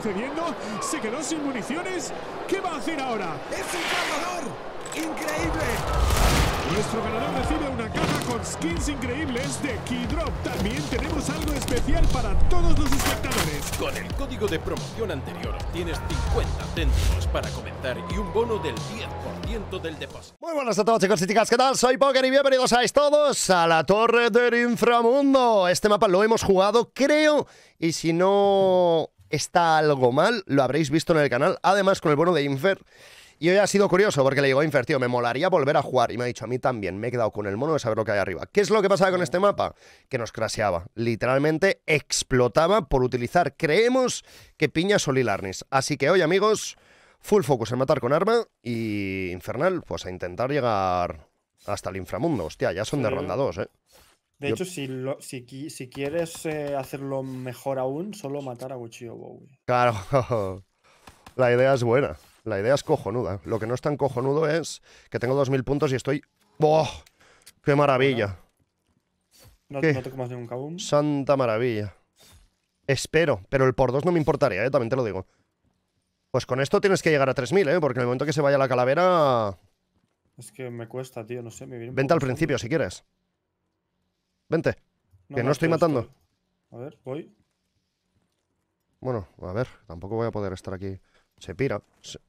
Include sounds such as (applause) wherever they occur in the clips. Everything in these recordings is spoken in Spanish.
sucediendo? ¿Se quedó sin municiones? ¿Qué va a hacer ahora? ¡Es un ganador! ¡Increíble! Nuestro ganador recibe una caja con skins increíbles de Keydrop. También tenemos algo especial para todos los espectadores. Con el código de promoción anterior obtienes 50 céntimos para comenzar y un bono del 10% del depósito. Muy buenas a todos chicos y chicas, ¿qué tal? Soy Poker y bienvenidos a todos a la Torre del Inframundo. Este mapa lo hemos jugado, creo, y si no está algo mal, lo habréis visto en el canal, además con el bono de Infer. Y hoy ha sido curioso porque le digo, Infer, tío, me molaría volver a jugar. Y me ha dicho, a mí también, me he quedado con el mono de saber lo que hay arriba. ¿Qué es lo que pasaba con este mapa? Que nos craseaba. Literalmente explotaba por utilizar, creemos, que piña solilarnis. Así que hoy, amigos, full focus en matar con arma y infernal, pues a intentar llegar hasta el inframundo. Hostia, ya son de ronda 2, ¿eh? De hecho, si, quieres eh, hacerlo mejor aún, solo matar a o Bowie. Claro, la idea es buena. La idea es cojonuda. Lo que no es tan cojonudo es que tengo 2.000 puntos y estoy... ¡Oh! ¡Qué maravilla! No, te comas Santa maravilla. Espero, pero el por 2 no me importaría, eh, también te lo digo. Pues con esto tienes que llegar a 3.000, ¿eh? porque en el momento que se vaya la calavera... Es que me cuesta, tío, no sé. Me viene Vente al principio, si quieres. Vente. que no estoy matando. A ver, voy. Bueno, a ver, tampoco voy a poder estar aquí. Se pira.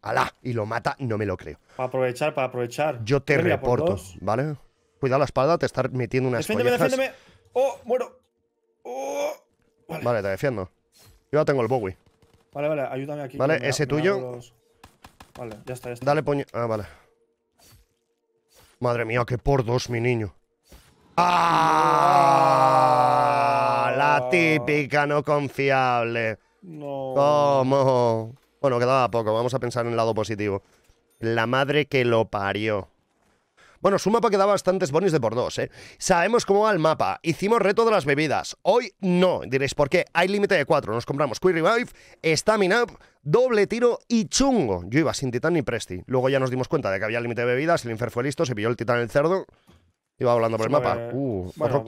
¡Hala! Y lo mata, no me lo creo. Para aprovechar, para aprovechar. Yo te reporto, ¿vale? Cuidado la espalda, te está metiendo Una Defiéndeme, defiéndeme. ¡Oh, muero! Oh. Vale. te defiendo. Yo ya tengo el Bowie. Vale, vale, ayúdame aquí. Vale, ese tuyo. Vale, ya está, ya está. Dale puño. Ah, vale. Madre mía, qué por dos, mi niño. ¡Ah! La típica no confiable. No. ¿Cómo? Bueno, quedaba poco. Vamos a pensar en el lado positivo. La madre que lo parió. Bueno, su mapa quedaba bastantes bonis de por dos, ¿eh? Sabemos cómo va el mapa. Hicimos reto de las bebidas. Hoy no. Diréis, ¿por qué? Hay límite de cuatro. Nos compramos Quick Revive, Stamina Up, Doble Tiro y Chungo. Yo iba sin Titán ni Presti. Luego ya nos dimos cuenta de que había límite de bebidas, el Infer fue listo, se pilló el Titán el cerdo. Iba hablando por el pues mapa. Uh, bueno,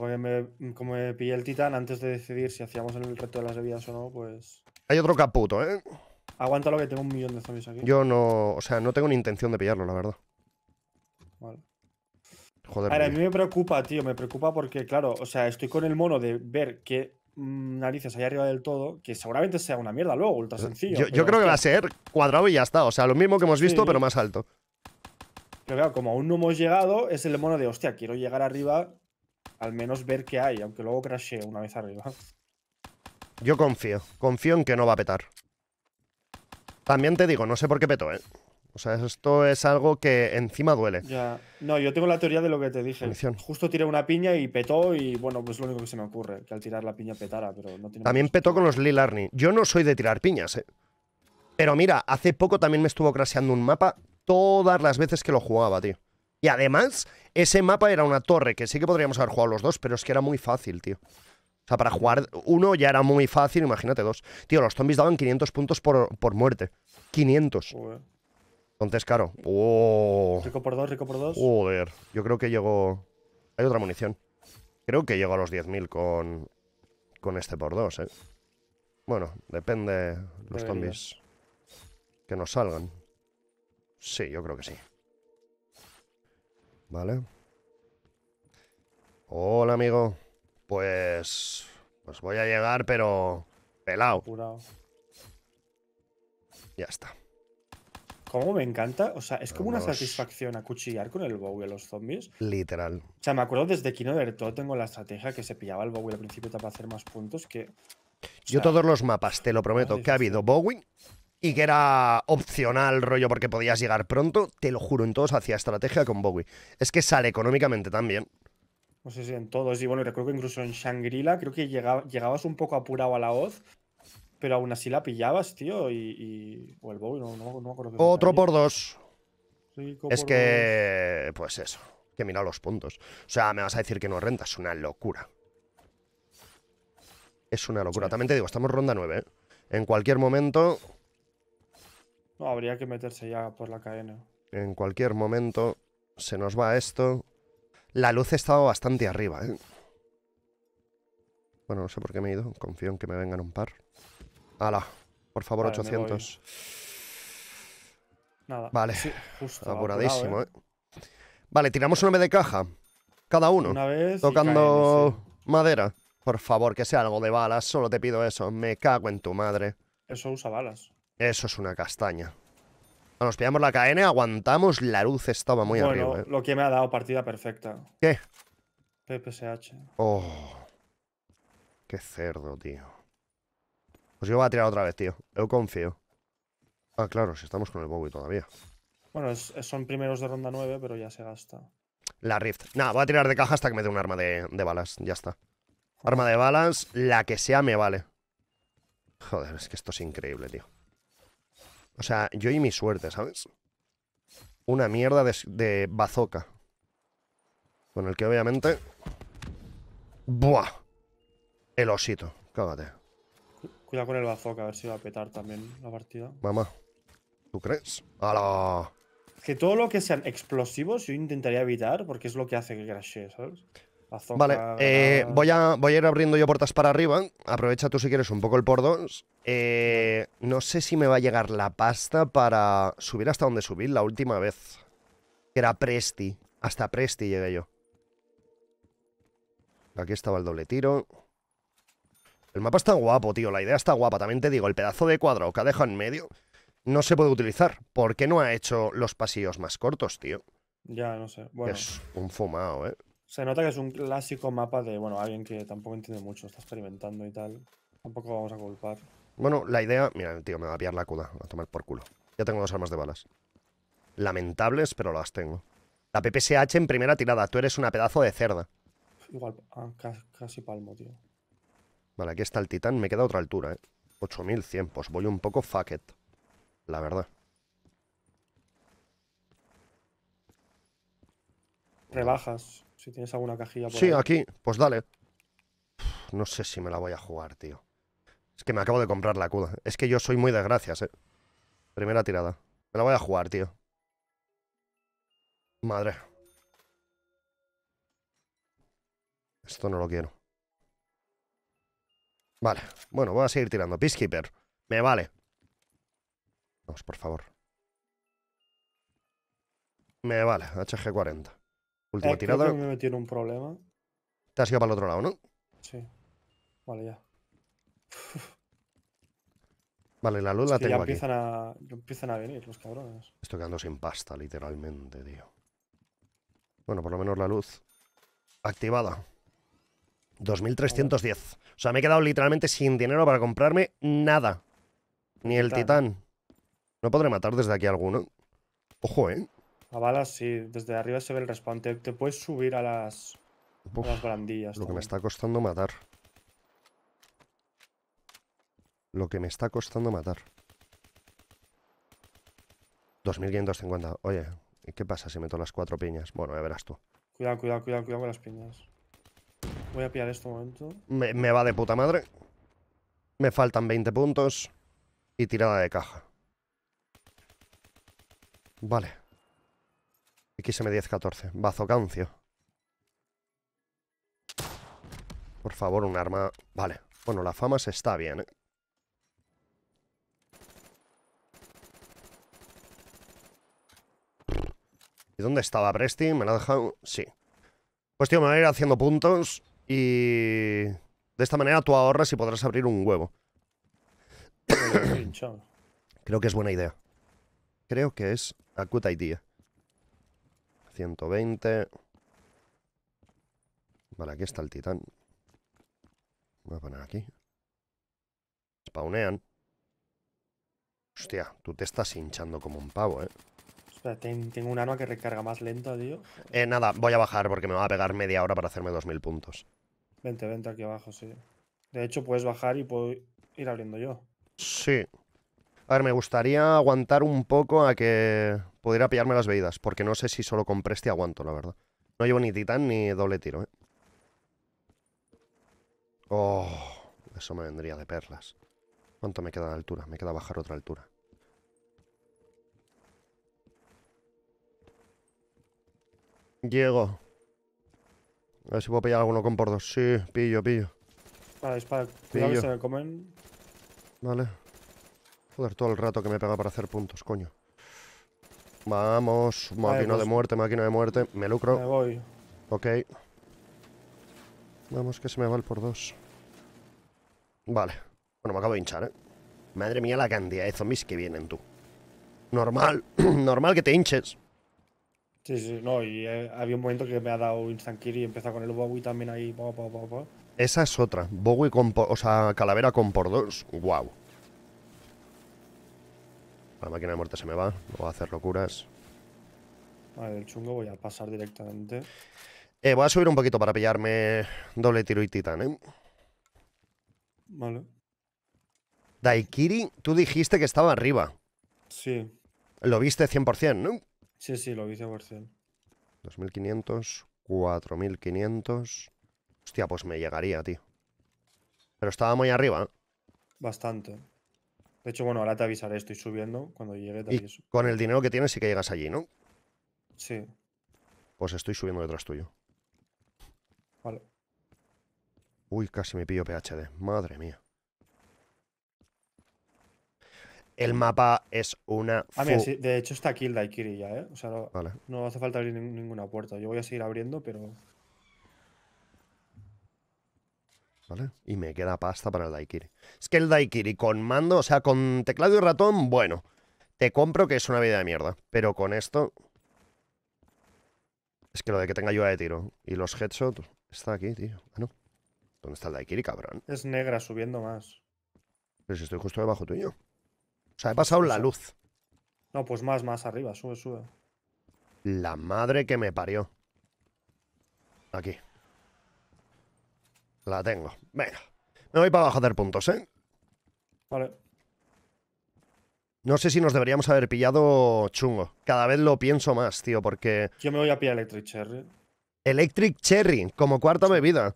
como me pillé el titán antes de decidir si hacíamos el reto de las bebidas o no, pues. Hay otro caputo, ¿eh? lo que tengo un millón de zombies aquí. Yo no. O sea, no tengo ni intención de pillarlo, la verdad. Vale. A, mí me preocupa, tío. Me preocupa porque, claro, o sea, estoy con el mono de ver qué mm, narices hay arriba del todo, que seguramente sea una mierda luego, ultra eh, sencillo. Yo, creo que va a ser cuadrado y ya está. O sea, lo mismo que hemos visto, pero más alto. Pero claro, como aún no hemos llegado, es el mono de, hostia, quiero llegar arriba, al menos ver qué hay, aunque luego crashee una vez arriba. Yo confío, confío en que no va a petar. También te digo, no sé por qué petó, ¿eh? O sea, esto es algo que encima duele. No, yo tengo la teoría de lo que te dije. Justo tiré una piña y petó y bueno, pues lo único que se me ocurre, que al tirar la piña petara, pero no tiene También petó con los Lil Yo no soy de tirar piñas, eh. Pero mira, hace poco también me estuvo crasheando un mapa todas las veces que lo jugaba, tío. Y además, ese mapa era una torre, que sí que podríamos haber jugado los dos, pero es que era muy fácil, tío. O sea, para jugar uno ya era muy fácil, imagínate dos. Tío, los zombies daban 500 puntos por, por muerte. 500. Entonces, claro. Oh. Rico por dos, rico por dos. Joder, yo creo que llego… Hay otra munición. Creo que llego a los 10.000 con, con este por dos, eh. Bueno, depende los zombies que nos salgan. Sí, yo creo que sí. Vale. Hola, amigo. Pues... Pues voy a llegar, pero... Pelado. Ya está. ¿Cómo me encanta? O sea, es como una satisfacción acuchillar con el Bowie a los zombies. Literal. O sea, me acuerdo desde Kino del Todo tengo la estrategia que se pillaba el Bowie al principio para hacer más puntos que... Yo todos los mapas, te lo prometo, que ha habido Bowie y que era opcional, rollo, porque podías llegar pronto, te lo juro, en todos hacía estrategia con Bowie. Es que sale económicamente también. No pues sé si en todos, y bueno, recuerdo que incluso en Shangri-La creo que llegabas un poco apurado a la hoz, pero aún así la pillabas, tío, y. o el Bowie, no, me acuerdo. Otro por dos. es que. Pues eso, que mira los puntos. O sea, me vas a decir que no renta, es una locura. Es una locura. También te digo, estamos ronda 9, ¿eh? En cualquier momento no, habría que meterse ya por la cadena. En cualquier momento se nos va esto. La luz ha estado bastante arriba, ¿eh? Bueno, no sé por qué me he ido. Confío en que me vengan un par. Ala, Por favor, 800. Nada. Vale. Sí, Apuradísimo, ¿eh? Vale, tiramos una vez de caja. Cada uno. Una vez. Tocando madera. Por favor, que sea algo de balas. Solo te pido eso. Me cago en tu madre. Eso usa balas. Eso es una castaña. Nos pillamos la KN, aguantamos. La luz estaba muy arriba. ¿eh? Lo que me ha dado partida perfecta. ¿Qué? PPSH. Oh. Qué cerdo, tío. Pues yo voy a tirar otra vez, tío. Yo confío. Ah, claro, si estamos con el Bowie todavía. Bueno, son primeros de ronda 9, pero ya se gasta. La Rift. Nada, voy a tirar de caja hasta que me dé un arma de, de balas. Ya está. Arma de balas, la que sea me vale. Joder, es que esto es increíble, tío. O sea, yo y mi suerte, ¿sabes? Una mierda de, bazoca, Con el que obviamente... ¡Buah! El osito, cágate. Cuida con el bazooka, a ver si va a petar también la partida. Mamá, ¿tú crees? ¡Hala! Que todo lo que sean explosivos yo intentaría evitar porque es lo que hace que crashe, ¿sabes? vale, eh, voy, a, voy a ir abriendo yo puertas para arriba. Aprovecha tú si quieres un poco el por eh, no sé si me va a llegar la pasta para subir hasta donde subí la última vez. Que era Presti. Hasta Presti llegué yo. Aquí estaba el doble tiro. El mapa está guapo, tío. La idea está guapa. También te digo, el pedazo de cuadro que ha dejado en medio no se puede utilizar. ¿Por qué no ha hecho los pasillos más cortos, tío? Ya, no sé. Es un fumado, ¿eh? Se nota que es un clásico mapa de, bueno, alguien que tampoco entiende mucho, está experimentando y tal. Tampoco vamos a culpar. Bueno, la idea... Mira, tío, me va a pillar la cuda, a tomar por culo. Ya tengo dos armas de balas. Lamentables, pero las tengo. La PPSH en primera tirada. Tú eres una pedazo de cerda. Igual, ah, casi, palmo, tío. Vale, aquí está el titán. Me queda otra altura, eh. 8100, pues voy un poco fuck La verdad. Rebajas. Si tienes alguna cajilla por Sí, aquí. Pues dale. no sé si me la voy a jugar, tío. Es que me acabo de comprar la cuda. Es que yo soy muy de eh. Primera tirada. Me la voy a jugar, tío. Madre. Esto no lo quiero. Vale. Bueno, voy a seguir tirando. Peacekeeper. Me vale. Vamos, por favor. Me vale. HG40. Última eh, tirada. un problema. Te has ido para el otro lado, ¿no? Sí. Vale, ya. Vale, la luz la tengo ya empiezan A, ya empiezan a venir los cabrones. Estoy quedando sin pasta, literalmente, tío. Bueno, por lo menos la luz activada. 2310. O sea, me he quedado literalmente sin dinero para comprarme nada. Ni el titán. No podré matar desde aquí alguno. Ojo, ¿eh? A balas sí, desde arriba se ve el respawn. Te, puedes subir a las, Uf, Lo que me está costando matar. Lo que me está costando matar. 2550. Oye, ¿y qué pasa si meto las cuatro piñas? Bueno, ya verás tú. Cuidado, cuidado, cuidado, cuidado con las piñas. Voy a pillar esto un momento. Me, me va de puta madre. Me faltan 20 puntos y tirada de caja. Vale. XM1014. cancio. Por favor, un arma... Vale. Bueno, la fama se está bien, ¿eh? ¿Y dónde estaba Presti? ¿Me la ha dejado? Sí. Pues tío, me voy a ir haciendo puntos y... De esta manera tú ahorras y podrás abrir un huevo. (coughs) Creo que es buena idea. Creo que es a good idea. 120. Vale, aquí está el titán. Voy a poner aquí. Spawnean. Hostia, tú te estás hinchando como un pavo, ¿eh? tengo un arma que recarga más lenta, tío. Eh, nada, voy a bajar porque me va a pegar media hora para hacerme 2000 puntos. Vente, vente aquí abajo, sí. De hecho, puedes bajar y puedo ir abriendo yo. Sí. A ver, me gustaría aguantar un poco a que pudiera pillarme las bebidas, porque no sé si solo con Presti aguanto, la verdad. No llevo ni titán ni doble tiro, ¿eh? Oh, eso me vendría de perlas. ¿Cuánto me queda de altura? Me queda bajar otra altura. Llego. A ver si puedo pillar alguno con por dos. Sí, pillo, pillo. Vale, dispara. Cuidado que se comen. Vale. Joder, todo el rato que me pega para hacer puntos, coño. Vamos, máquina de pues muerte, máquina de muerte. Me lucro. Me voy. Ok. Vamos, que se me va el por dos. Vale. Bueno, me acabo de hinchar, ¿eh? Madre mía la cantidad de zombies que vienen, tú. Normal. (clears throat) Normal que te hinches. Sí, sí, no. Y eh, había un momento que me ha dado Instant Kill y empezó con el Bowie también ahí. Esa es otra. Bowie con... O sea, calavera con por dos. Guau. La máquina de muerte se me va, no voy a hacer locuras. Vale, el chungo voy a pasar directamente. Eh, voy a subir un poquito para pillarme doble tiro y titán, ¿eh? Vale. Daikiri, tú dijiste que estaba arriba. Sí. Lo viste 100%, ¿no? Sí, sí, lo vi 100%. 2500, 4500. Hostia, pues me llegaría, tío. Pero estaba muy arriba. ¿eh? Bastante. De hecho, bueno, ahora te avisaré, estoy subiendo. Cuando llegue te Con el dinero que tienes sí que llegas allí, ¿no? Sí. Pues estoy subiendo detrás tuyo. Vale. Uy, casi me pillo PHD. Madre mía. El mapa es una. Ah, de hecho está aquí el Daikiri ya, ¿eh? O sea, no hace falta abrir ninguna puerta. Yo voy a seguir abriendo, pero Y me queda pasta para el Daikiri. Es que el Daikiri con mando, o sea, con teclado y ratón, bueno, te compro que es una vida de mierda. Pero con esto... Es que lo de que tenga ayuda de tiro y los headshots... Está aquí, tío. Ah, ¿Dónde está el Daikiri, cabrón? Es negra, subiendo más. Pero si estoy justo debajo tuyo. O sea, he pasado la luz. No, pues más, más arriba. Sube, sube. La madre que me parió. Aquí. La tengo. Venga. Me voy para abajo a hacer puntos, ¿eh? Vale. No sé si nos deberíamos haber pillado chungo. Cada vez lo pienso más, tío, porque... Yo me voy a pillar Electric Cherry. Electric Cherry, como cuarta bebida.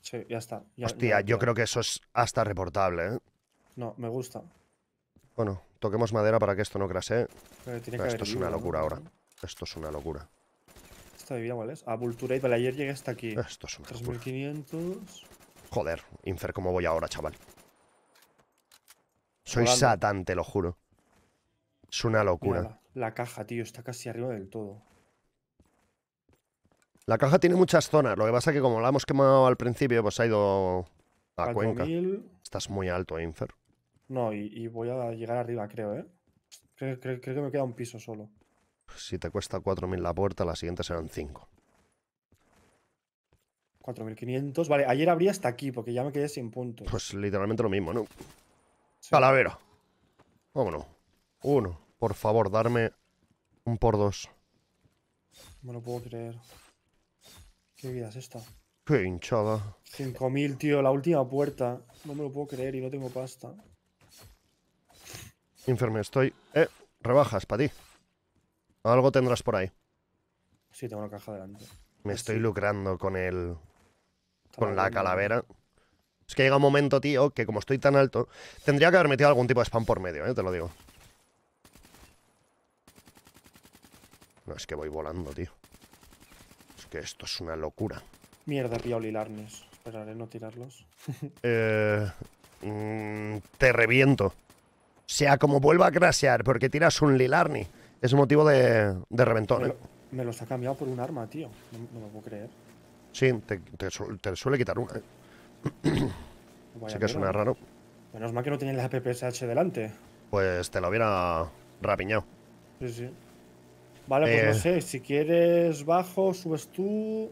Sí, ya está. Hostia, yo creo que eso es hasta reportable, ¿eh? No, me gusta. Bueno, toquemos madera para que esto no crase. esto es una locura ahora. Esto es una locura de vida, cuál es? a Vulturate. Vale, ayer llegué hasta aquí. Esto es 3500. Joder, Infer, ¿cómo voy ahora, chaval? Soy satán, te lo juro. Es una locura. la, caja, tío, está casi arriba del todo. La caja tiene muchas zonas. Lo que pasa es que como la hemos quemado al principio, pues ha ido a Cuenca. Estás muy alto, Infer. No, y, voy a llegar arriba, creo, ¿eh? creo que me queda un piso solo. Si te cuesta 4.000 la puerta, la siguiente serán 5. 4.500. Vale, ayer habría hasta aquí porque ya me quedé sin puntos. Pues literalmente lo mismo, ¿no? Calavera. Vámonos. Uno. Por favor, darme un por dos. No me lo puedo creer. ¿Qué vida es esta? Qué hinchada. 5.000, tío. La última puerta. No me lo puedo creer y no tengo pasta. Inferme, estoy. Eh, rebajas para ti. Algo tendrás por ahí. Sí, tengo una caja delante. Me estoy lucrando con el. con la calavera. Es que llega un momento, tío, que como estoy tan alto, tendría que haber metido algún tipo de spam por medio, ¿eh? te lo digo. No, es que voy volando, tío. Es que esto es una locura. Mierda, he pillado lilarnes. Esperaré no tirarlos. (laughs) eh, mm, te reviento. O sea, como vuelva a crashear porque tiras un lilarni es motivo de, de reventón. Me, ¿eh? me, los ha cambiado por un arma, tío. No, me puedo creer. Sí, te, suele quitar una. ¿eh? Así que suena raro. Menos mal que no tienen las PPSH delante. Pues te lo hubiera rapiñado. Sí, sí. Vale, pues no eh. sé, si quieres bajo, subes tú.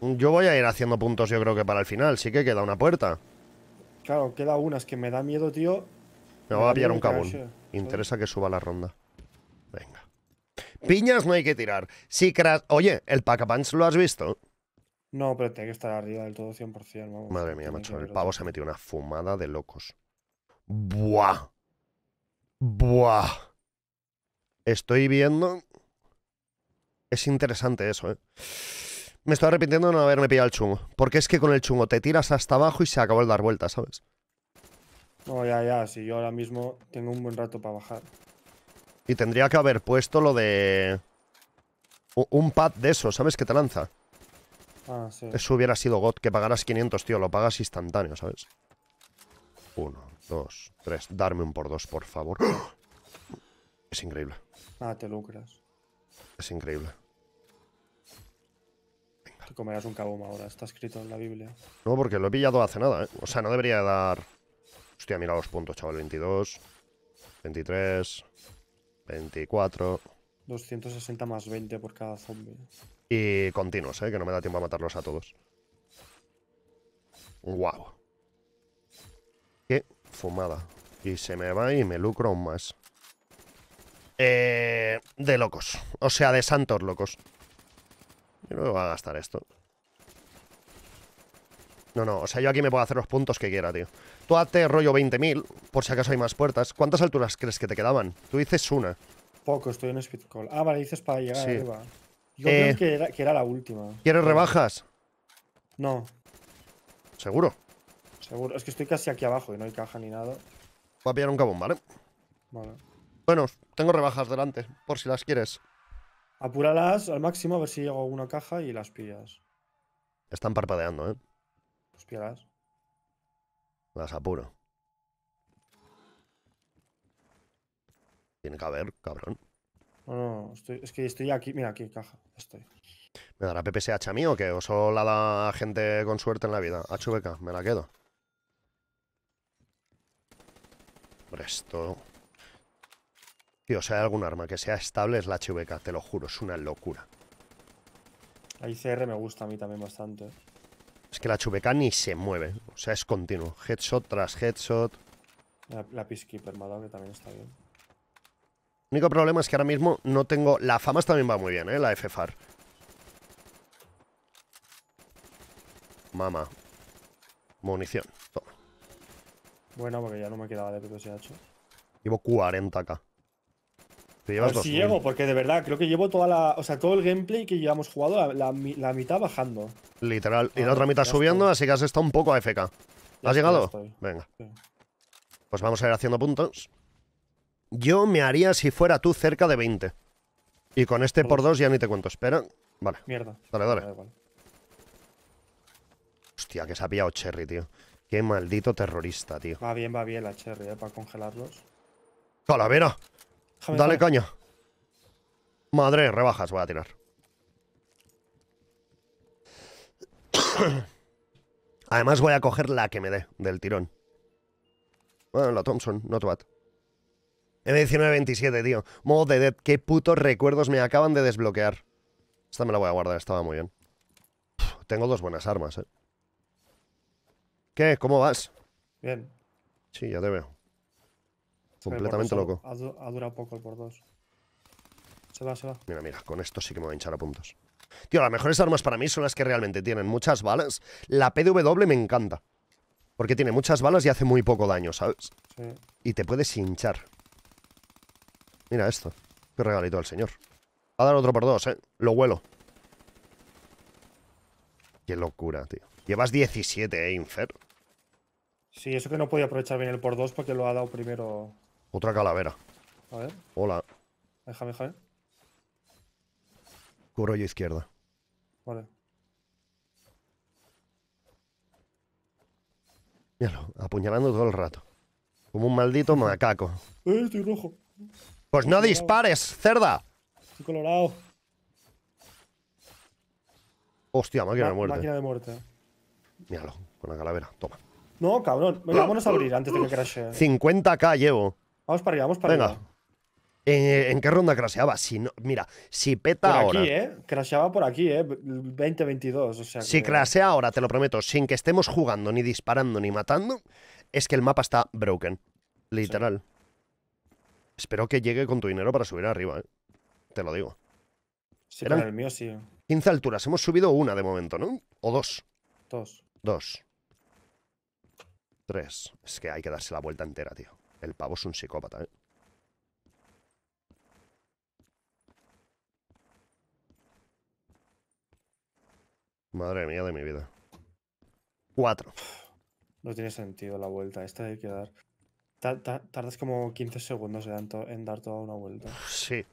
Yo voy a ir haciendo puntos, yo creo que para el final, sí que queda una puerta. Claro, queda una, es que me da miedo, tío. Me, va a pillar un cabón. Interesa que suba la ronda. Piñas no hay que tirar. Si Oye, ¿el punch lo has visto? No, pero tiene que estar arriba del todo 100%. Madre mía, macho. El pavo se ha metido una fumada de locos. Buah. Buah. Estoy viendo... Es interesante eso, ¿eh? Me estoy arrepintiendo de no haberme pillado el chungo. Porque es que con el chungo te tiras hasta abajo y se acabó el dar vueltas, ¿sabes? No, ya, ya. Si yo ahora mismo tengo un buen rato para bajar. Y tendría que haber puesto lo de... Un pad de eso, ¿sabes? Que te lanza. Ah, sí. Eso hubiera sido God, que pagaras 500, tío. Lo pagas instantáneo, ¿sabes? Uno, dos, tres. Darme un por dos, por favor. ¡Oh! Es increíble. Ah, te lucras. Es increíble. Te comerás un cabo ahora. Está escrito en la Biblia. No, porque lo he pillado hace nada, ¿eh? O sea, no debería dar... Hostia, mira los puntos, chaval. 22, 23... 24. 260 más 20 por cada zombie. Y continuos, ¿eh? que no me da tiempo a matarlos a todos. Guau ¡Qué fumada! Y se me va y me lucro aún más. Eh, de locos. O sea, de santos locos. Yo no me voy a gastar esto. No, no, o sea, yo aquí me puedo hacer los puntos que quiera, tío. Tú hazte rollo 20.000, por si acaso hay más puertas. ¿Cuántas alturas crees que te quedaban? Tú dices una. Poco, estoy en speed call. Ah, vale, dices para llegar arriba. Yo creo eh, que era, la última. ¿Quieres rebajas? No. ¿Seguro? Seguro. Es que estoy casi aquí abajo y no hay caja ni nada. Voy a pillar un cabón, ¿vale? Vale. Bueno, tengo rebajas delante, por si las quieres. Apúralas al máximo a ver si llego a una caja y las pillas. Están parpadeando, ¿eh? Pues pillas. Las apuro. Tiene que haber, cabrón. No, no, es que estoy aquí, mira, aquí caja, estoy. ¿Me dará PPSH a mí o qué? ¿O solo la da gente con suerte en la vida? HVK, me la quedo. Por esto... Tío, si hay algún arma que sea estable es la HVK, te lo juro, es una locura. La ICR me gusta a mí también bastante. Es que la HVK ni se mueve. O sea, es continuo. Headshot tras headshot. La, Peacekeeper me también está bien. El único problema es que ahora mismo no tengo... La Famas también va muy bien, ¿eh? La FFAR. Mama. Munición. Toma. Bueno, porque ya no me quedaba de PPSH. Llevo 40k. Te llevas si porque de verdad, creo que llevo toda la... O sea, todo el gameplay que llevamos jugado, la, la mitad bajando. Literal. y ah, la otra mitad subiendo, así que has estado un poco a FK. ¿Has llegado? Venga. Pues vamos a ir haciendo puntos. Yo me haría, si fuera tú, cerca de 20. Y con este por dos ya ni te cuento. Espera. Vale. Mierda. Dale, dale. Hostia, que se ha pillado Cherry, tío. Qué maldito terrorista, tío. Va bien, va bien la Cherry, eh, para congelarlos. ¡Calavera! dale coño Madre, rebajas, voy a tirar. (coughs) Además voy a coger la que me dé, del tirón. Bueno, la Thompson, not bad. M1927, tío. Modo de Dead, qué putos recuerdos me acaban de desbloquear. Esta me la voy a guardar, estaba muy bien. tengo dos buenas armas, eh. ¿Qué? ¿Cómo vas? Bien. Sí, ya te veo. Completamente loco. Ha, durado poco el por dos. Se va, se va. Mira, mira, con esto sí que me voy a hinchar a puntos. Tío, las mejores armas para mí son las que realmente tienen muchas balas. La PW me encanta. Porque tiene muchas balas y hace muy poco daño, ¿sabes? Sí. Y te puedes hinchar. Mira esto. Qué regalito al señor. Va a dar otro por dos, ¿eh? Lo huelo. Qué locura, tío. Llevas 17, ¿eh, Infer? Sí, eso que no podía aprovechar bien el por dos porque lo ha dado primero. Otra calavera. A ver. Hola. Déjame, déjame. Cubro yo izquierda. Vale. Míralo, apuñalando todo el rato. Como un maldito macaco. Eh, estoy rojo. Pues no dispares, cerda. Estoy colorado. Hostia, máquina de muerte. Máquina de muerte. Míralo, con la calavera. Toma. No, cabrón. Venga, vámonos a abrir antes de que crashe. 50k llevo. Vamos para arriba, vamos para arriba. Venga. ¿En, qué ronda crasheaba? Si no, mira, si peta por ahora. Aquí, ¿eh? Crasheaba por aquí, ¿eh? 20-22. O sea si crashea ahora, te lo prometo, sin que estemos jugando, ni disparando, ni matando, es que el mapa está broken. Literal. Espero que llegue con tu dinero para subir arriba, ¿eh? Te lo digo. Sí, el mío sí. 15 alturas. Hemos subido una de momento, ¿no? ¿O dos? Dos. Dos. Tres. Es que hay que darse la vuelta entera, tío. El pavo es un psicópata, ¿eh? Madre mía de mi vida. Cuatro. No tiene sentido la vuelta. Esta hay que dar. tardas como 15 segundos en, dar toda una vuelta. Sí.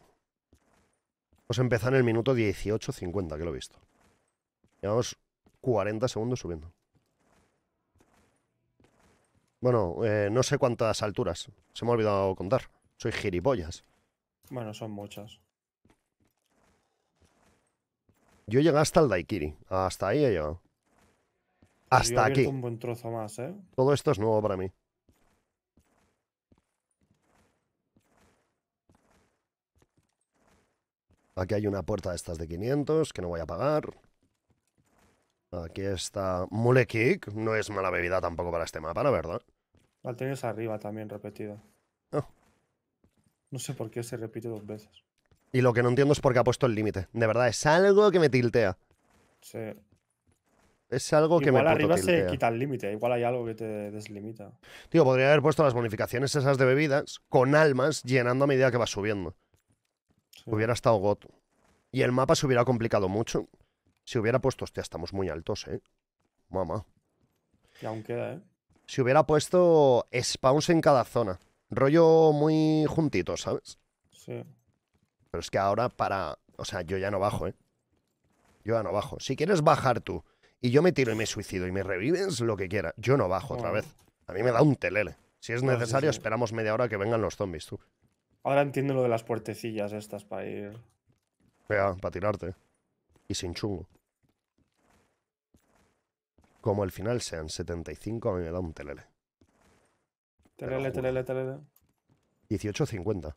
Pues empezar en el minuto 18.50, que lo he visto. Llevamos 40 segundos subiendo. Bueno, eh, no sé cuántas alturas. Se me ha olvidado contar. Soy gilipollas. Bueno, son muchas. Yo llegué hasta el Daikiri. Hasta ahí he llegado. Hasta aquí. un buen trozo más, ¿eh? Todo esto es nuevo para mí. Aquí hay una puerta de estas de 500 que no voy a pagar. Aquí está Mule No es mala bebida tampoco para este mapa, la verdad. La tienes arriba también repetida. Ah. No sé por qué se repite dos veces. Y lo que no entiendo es por qué ha puesto el límite. De verdad, es algo que me tiltea. Sí. Es algo que igual me arriba se quita el límite, igual hay algo que te deslimita. Tío, podría haber puesto las bonificaciones esas de bebidas con almas llenando a medida que va subiendo. Hubiera estado goto. Y el mapa se hubiera complicado mucho. Si hubiera puesto, hostia, estamos muy altos, ¿eh? Mamá. Y aún queda, ¿eh? Si hubiera puesto spawns en cada zona. Rollo muy juntito, ¿sabes? Sí. Pero es que ahora para... O sea, yo ya no bajo, ¿eh? Yo ya no bajo. Si quieres bajar tú y yo me tiro y me suicido y me revives, lo que quiera. Yo no bajo otra vez. A mí me da un telele. Si es necesario, esperamos media hora que vengan los zombies, tú. Ahora entiendo lo de las puertecillas estas para ir... Vea, para tirarte. Y sin chungo. Como el final sean 75, a mí me da un telele. Telele, telele, telele. 18.50.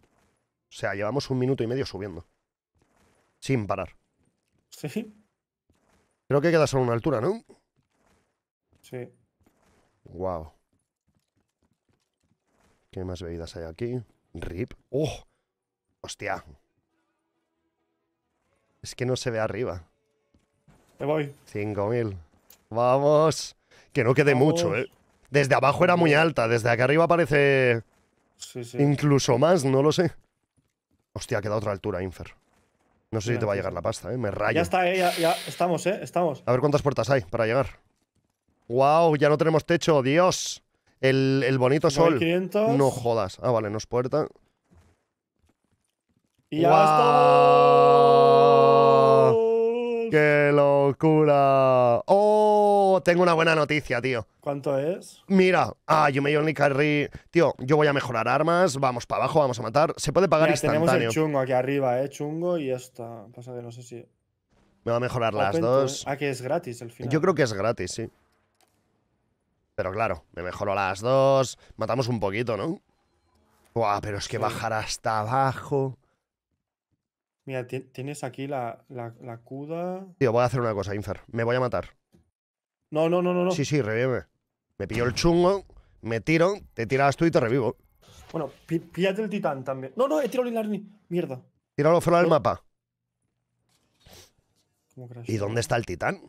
O sea, llevamos un minuto y medio subiendo. Sin parar. Sí. Creo que queda solo una altura, ¿no? Sí. Wow. ¿Qué más bebidas hay aquí? Rip. ¡Oh! Hostia. Es que no se ve arriba. Me voy. 5000. Vamos. Que no quede mucho, ¿eh? Desde abajo era muy alta, desde acá arriba parece... Sí, sí. Incluso más, no lo sé. Hostia, queda otra altura, Infer. No sé si te va a llegar la pasta, ¿eh? Me rayo. Ya está, eh, ya, estamos, ¿eh? Estamos. A ver cuántas puertas hay para llegar. ¡Wow! Ya no tenemos techo, Dios. El, bonito sol. 500. No jodas. Ah, vale, nos puerta. Y ya está qué locura. Oh, tengo una buena noticia, tío. ¿Cuánto es? Mira, ah, yo me may only carry. Tío, yo voy a mejorar armas, vamos para abajo, vamos a matar. Se puede pagar Mira, instantáneo. Tenemos el chungo aquí arriba, eh, chungo y esta. Pasa no sé si. Me va a mejorar las dos. Ah, que es gratis el final. Yo creo que es gratis, sí. Pero claro, me mejoro las dos. Matamos un poquito, ¿no? Buah, pero es que bajar hasta abajo. Mira, tienes aquí la, la, la CUDA. Tío, voy a hacer una cosa, Infer. Me voy a matar. No, no, no, no. no. Sí, sí, revive. Me pillo el chungo, me tiro, te tiras tú y te revivo. Bueno, el titán también. No, no, he tirado el Arni. Mierda. Tíralo fuera del mapa. ¿Y dónde está el titán?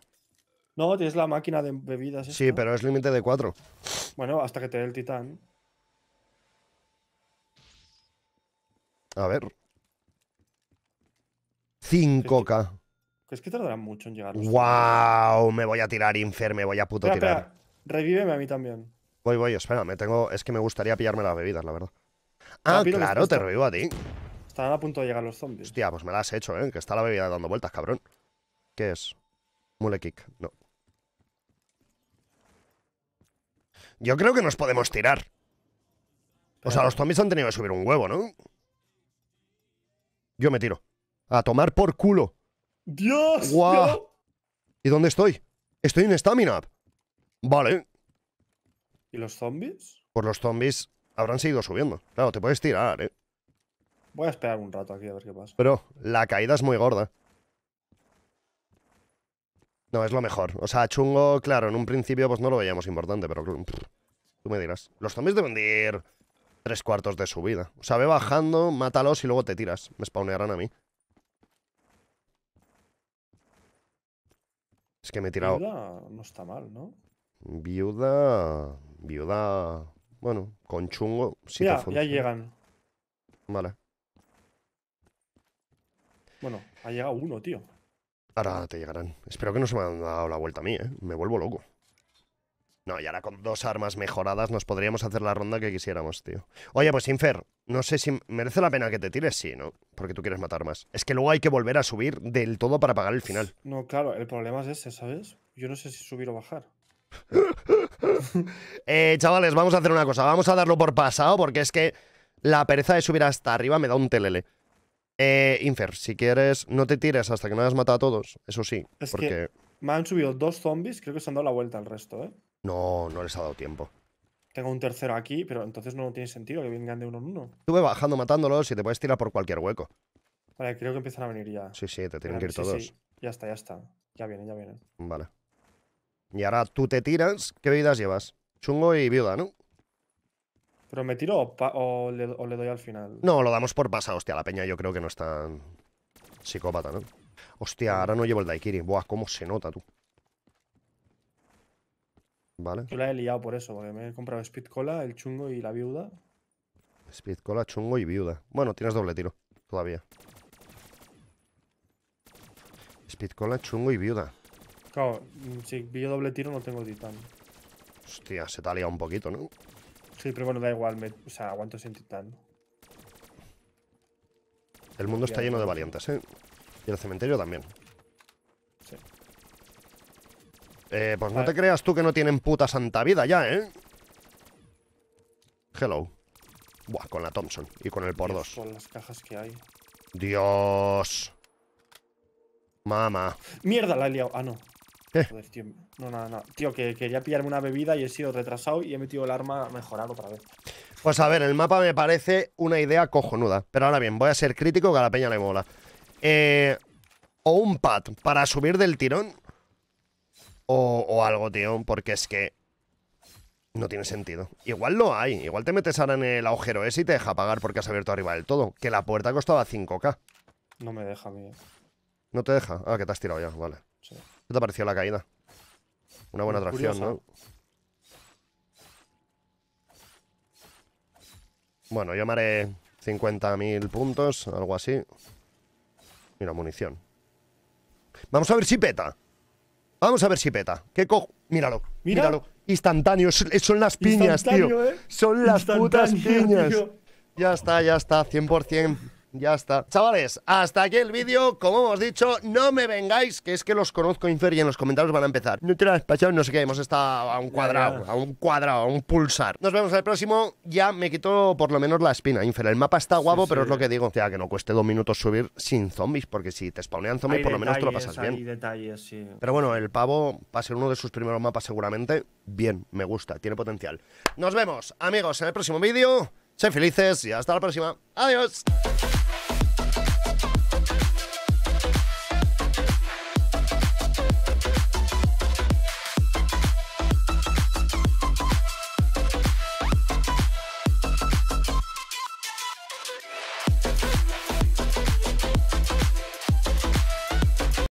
No, tienes la máquina de bebidas. Sí, pero es límite de cuatro. Bueno, hasta que te dé el titán. A ver. 5K. Es que tardarán mucho en llegar. ¡Wow! Me voy a tirar inferme, voy a puto tirar. Revíveme a mí también. Voy, voy, espera, me tengo. Es que me gustaría pillarme las bebidas, la verdad. Ah, claro, te revivo a ti. Están a punto de llegar los zombies. Hostia, pues me la has hecho, ¿eh? Que está la bebida dando vueltas, cabrón. ¿Qué es? Mule no. Yo creo que nos podemos tirar. O sea, los zombies han tenido que subir un huevo, ¿no? Yo me tiro. A tomar por culo. ¡Dios! ¡Guau! ¿Y dónde estoy? Estoy en Stamina. Vale. ¿Y los zombies? Pues los zombies habrán seguido subiendo. Claro, te puedes tirar, eh. Voy a esperar un rato aquí a ver qué pasa. Pero la caída es muy gorda. No, es lo mejor. O sea, chungo, claro, en un principio pues no lo veíamos importante, pero tú me dirás. Los zombies deben de ir tres cuartos de subida. O sea, ve bajando, mátalos y luego te tiras. Me spawnearán a mí. Es que me he tirado. Viuda no está mal, ¿no? Viuda. Viuda. Bueno, con chungo. Sí ya, ya llegan. Vale. Bueno, ha llegado uno, tío. Ahora te llegarán. Espero que no se me han dado la vuelta a mí, ¿eh? Me vuelvo loco. No, y ahora con dos armas mejoradas nos podríamos hacer la ronda que quisiéramos, tío. Oye, pues Infer, no sé si merece la pena que te tires, sí, ¿no? Porque tú quieres matar más. Es que luego hay que volver a subir del todo para pagar el final. No, claro, el problema es ese, ¿sabes? Yo no sé si subir o bajar. (laughs) eh, chavales, vamos a hacer una cosa. Vamos a darlo por pasado porque es que la pereza de subir hasta arriba me da un telele. Eh, Infer, si quieres, no te tires hasta que no hayas matado a todos. Eso sí, es porque... me han subido dos zombies, creo que se han dado la vuelta al resto, ¿eh? No, no les ha dado tiempo. Tengo un tercero aquí, pero entonces no tiene sentido que vengan de uno en uno. Estuve bajando, matándolos y te puedes tirar por cualquier hueco. Vale, creo que empiezan a venir ya. Sí, sí, te tienen que ir todos. Ya está, ya está. Ya vienen, ya vienen. Vale. Y ahora tú te tiras. ¿Qué bebidas llevas? Chungo y viuda, ¿no? ¿Pero me tiro o, le, doy al final? No, lo damos por pasa, hostia. La peña yo creo que no es tan psicópata, ¿no? Hostia, ahora no llevo el Daikiri. Buah, cómo se nota, tú. Vale. Yo la he liado por eso, porque me he comprado Speed Cola, el chungo y la viuda. Speed Cola, chungo y viuda. Bueno, tienes doble tiro, todavía. Speed Cola, chungo y viuda. Claro, mm, si pillo doble tiro no tengo titán. Hostia, se te ha liado un poquito, ¿no? Sí, pero bueno, da igual, o sea, aguanto sin titán. El mundo está lleno de valientes, ¿eh? Y el cementerio también. Eh, pues no te creas tú que no tienen puta santa vida ya, ¿eh? Hello. Buah, con la Thompson y con el por dos. Con las cajas que hay. Dios. Mamá. Mierda, la he liado. Ah, no. ¿Eh? tío. No, nada, nada. Tío, que quería pillarme una bebida y he sido retrasado y he metido el arma mejorar otra vez. Pues a ver, el mapa me parece una idea cojonuda. Pero ahora bien, voy a ser crítico que a la peña le mola. Eh, o un pad para subir del tirón o, algo, tío, porque es que no tiene sentido. Igual no hay, igual te metes ahora en el agujero ese y te deja pagar porque has abierto arriba del todo, que la puerta costaba 5k. No me deja, tío. ¿No te deja? Ah, que te has tirado ya, vale. ¿Qué te pareció la caída? Una buena mm, atracción, ¿no? Bueno, yo haré 50.000 puntos, algo así. Mira, munición. Vamos a ver si peta. Vamos a ver si peta. ¿Qué cojo? Míralo, míralo. Instantáneo, son las piñas, tío. ¿eh? Son las putas piñas. Ya está, ya está, 100%. Ya está. Chavales, hasta aquí el vídeo. Como hemos dicho, no me vengáis, que es que los conozco Infer y en los comentarios van a empezar. No te lo no sé qué, hemos estado a un cuadrado, a un cuadrado, a un pulsar. Nos vemos en el próximo. Ya me quito por lo menos la espina, Infer. El mapa está guapo, pero es lo que digo. O sea, que no cueste dos minutos subir sin zombies, porque si te spawnean zombies, por lo menos tú lo pasas bien. Pero bueno, el pavo va a ser uno de sus primeros mapas seguramente. Bien, me gusta, tiene potencial. Nos vemos, amigos, en el próximo vídeo. Sean felices y hasta la próxima. Adiós.